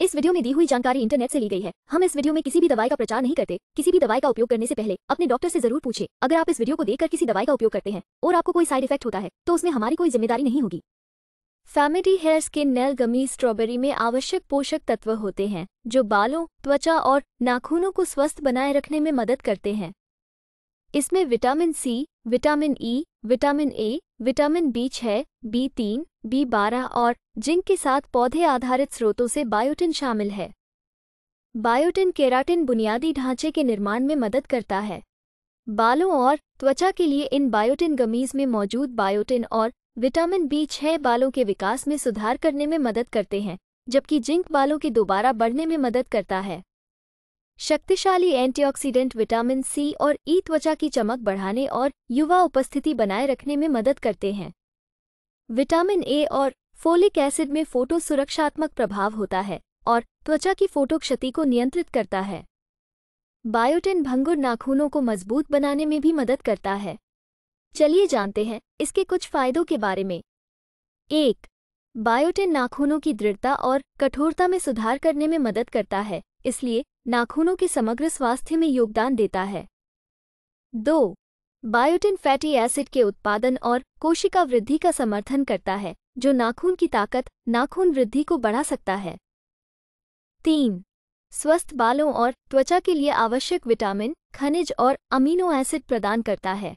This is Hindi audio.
इस वीडियो में दी हुई जानकारी इंटरनेट से ली गई है हम इस वीडियो में किसी भी दवाई का प्रचार नहीं करते किसी भी दवाई का उपयोग करने से पहले अपने डॉक्टर से जरूर पूछे अगर आप इस वीडियो को देखकर किसी दवाई का उपयोग करते हैं और आपको कोई साइड इफेक्ट होता है तो उसमें हमारी कोई जिम्मेदारी नहीं होगी family hair skin nail gummy strawberry में आवश्यक पोषक तत्व होते हैं जो बालों त्वचा और नाखूनों को स्वस्थ बनाए रखने में मदद करते हैं इसमें vitamin C vitamin E e, vitamin A vitamin B छः बी तीन बी बारह और जिंक के साथ पौधे आधारित स्रोतों से बायोटिन शामिल है बायोटिन केराटिन बुनियादी ढांचे के निर्माण में मदद करता है बालों और त्वचा के लिए इन बायोटिन गमीज में मौजूद बायोटिन और विटामिन बी छः बालों के विकास में सुधार करने में मदद करते हैं जबकि जिंक बालों के दोबारा बढ़ने में मदद करता है शक्तिशाली एंटीऑक्सीडेंट विटामिन सी और ई त्वचा की चमक बढ़ाने और युवा उपस्थिति बनाए रखने में मदद करते हैं विटामिन ए और फोलिक एसिड में फोटो सुरक्षात्मक प्रभाव होता है और त्वचा की फोटो क्षति को नियंत्रित करता है बायोटिन भंगुर नाखूनों को मजबूत बनाने में भी मदद करता है चलिए जानते हैं इसके कुछ फायदों के बारे में एक बायोटिन नाखूनों की दृढ़ता और कठोरता में सुधार करने में मदद करता है इसलिए नाखूनों के समग्र स्वास्थ्य में योगदान देता है दो बायोटिन फैटी एसिड के उत्पादन और कोशिका वृद्धि का समर्थन करता है जो नाखून की ताकत नाखून वृद्धि को बढ़ा सकता है तीन स्वस्थ बालों और त्वचा के लिए आवश्यक विटामिन खनिज और अमीनो एसिड प्रदान करता है